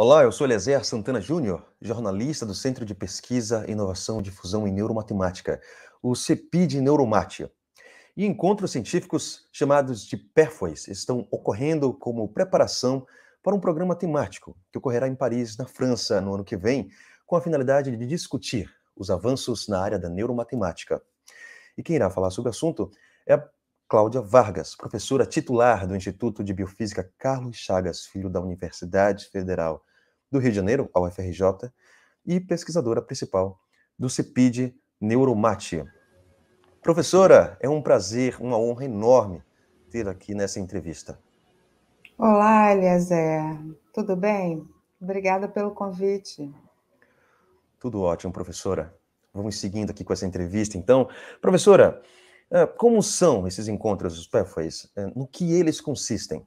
Olá, eu sou Eliezer Santana Júnior, jornalista do Centro de Pesquisa, Inovação, Difusão em Neuromatemática, o CEPID Neuromate. E encontros científicos chamados de PERFOIs estão ocorrendo como preparação para um programa temático que ocorrerá em Paris, na França, no ano que vem, com a finalidade de discutir os avanços na área da neuromatemática. E quem irá falar sobre o assunto é a Cláudia Vargas, professora titular do Instituto de Biofísica Carlos Chagas Filho da Universidade Federal do Rio de Janeiro, ao UFRJ, e pesquisadora principal do CEPID Neuromate. Professora, é um prazer, uma honra enorme tê-la aqui nessa entrevista. Olá, Eliezer. Tudo bem? Obrigada pelo convite. Tudo ótimo, professora. Vamos seguindo aqui com essa entrevista, então. Professora, ah, como são esses encontros os PEFAs? Ah, no que eles consistem?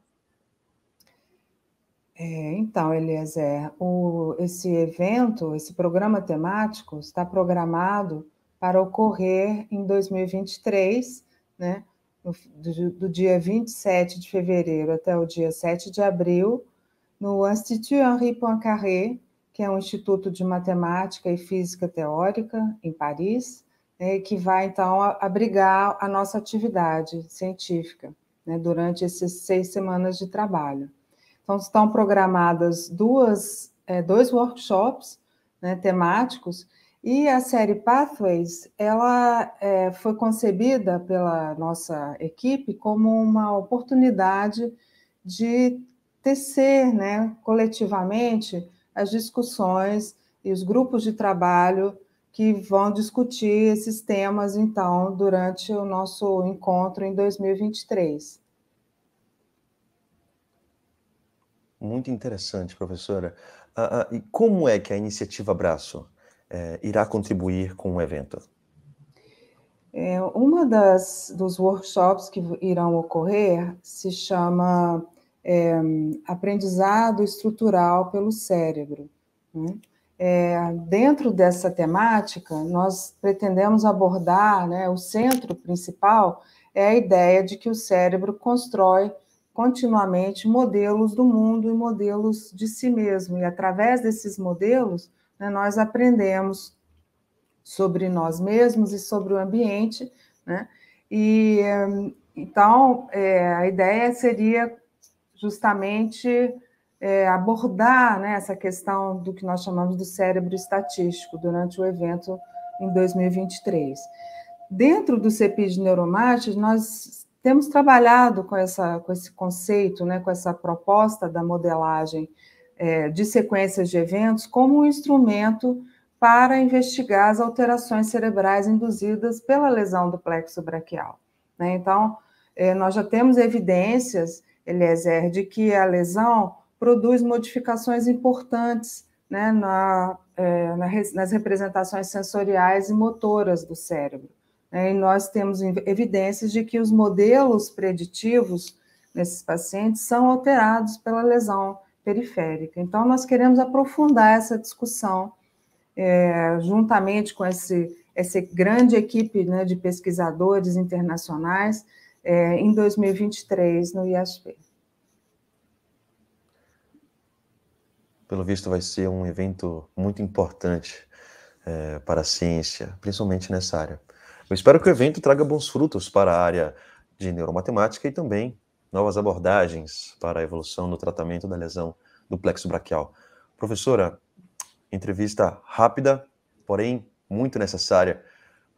É, então, Eliezer, o, esse evento, esse programa temático está programado para ocorrer em 2023, né, do, do, dia 27 de fevereiro até o dia 7 de abril, no Institut Henri Poincaré, que é um instituto de matemática e física teórica em Paris, né, que vai então abrigar a nossa atividade científica né, durante essas seis semanas de trabalho. Então, estão programadas duas, é, dois workshops né, temáticos, e a série Pathways, ela é, foi concebida pela nossa equipe como uma oportunidade de tecer né, coletivamente as discussões e os grupos de trabalho que vão discutir esses temas, então, durante o nosso encontro em 2023. Muito interessante, professora. Ah, ah, e como é que a iniciativa Abraço eh, irá contribuir com o evento? É, uma das dos workshops que irão ocorrer se chama é, aprendizado estrutural pelo cérebro. Né? É, dentro dessa temática, nós pretendemos abordar, né, o centro principal é a ideia de que o cérebro constrói continuamente modelos do mundo e modelos de si mesmo. E através desses modelos, né, nós aprendemos sobre nós mesmos e sobre o ambiente. Né? E então é, a ideia seria justamente é, abordar né, essa questão do que nós chamamos do cérebro estatístico durante o evento em 2023. Dentro do CEPI de Neuromates, nós temos trabalhado com, essa, com esse conceito, né, com essa proposta da modelagem é, de sequências de eventos como um instrumento para investigar as alterações cerebrais induzidas pela lesão do plexo braquial. Né? Então, é, nós já temos evidências, Eliezer, de que a lesão produz modificações importantes né, na, é, nas representações sensoriais e motoras do cérebro. Né? e nós temos evidências de que os modelos preditivos nesses pacientes são alterados pela lesão periférica. Então, nós queremos aprofundar essa discussão é, juntamente com esse, essa grande equipe né, de pesquisadores internacionais é, em 2023 no IASP. Pelo visto, vai ser um evento muito importante é, para a ciência, principalmente nessa área. Eu espero que o evento traga bons frutos para a área de neuromatemática e também novas abordagens para a evolução no tratamento da lesão do plexo braquial. Professora, entrevista rápida, porém muito necessária.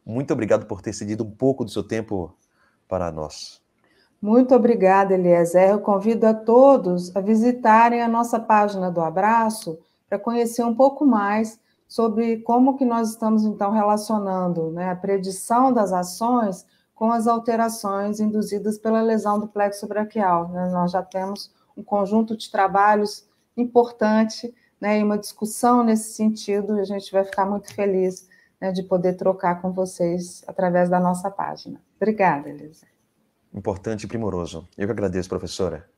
Muito obrigado por ter cedido um pouco do seu tempo para nós. Muito obrigada, Eliezer. Eu convido a todos a visitarem a nossa página do Abraço para conhecer um pouco mais sobre como que nós estamos então relacionando né, a predição das ações com as alterações induzidas pela lesão do plexo braquial. Né? Nós já temos um conjunto de trabalhos importante né, e uma discussão nesse sentido, e a gente vai ficar muito feliz né, de poder trocar com vocês através da nossa página. Obrigada, Elisa. Importante e primoroso. Eu que agradeço, professora.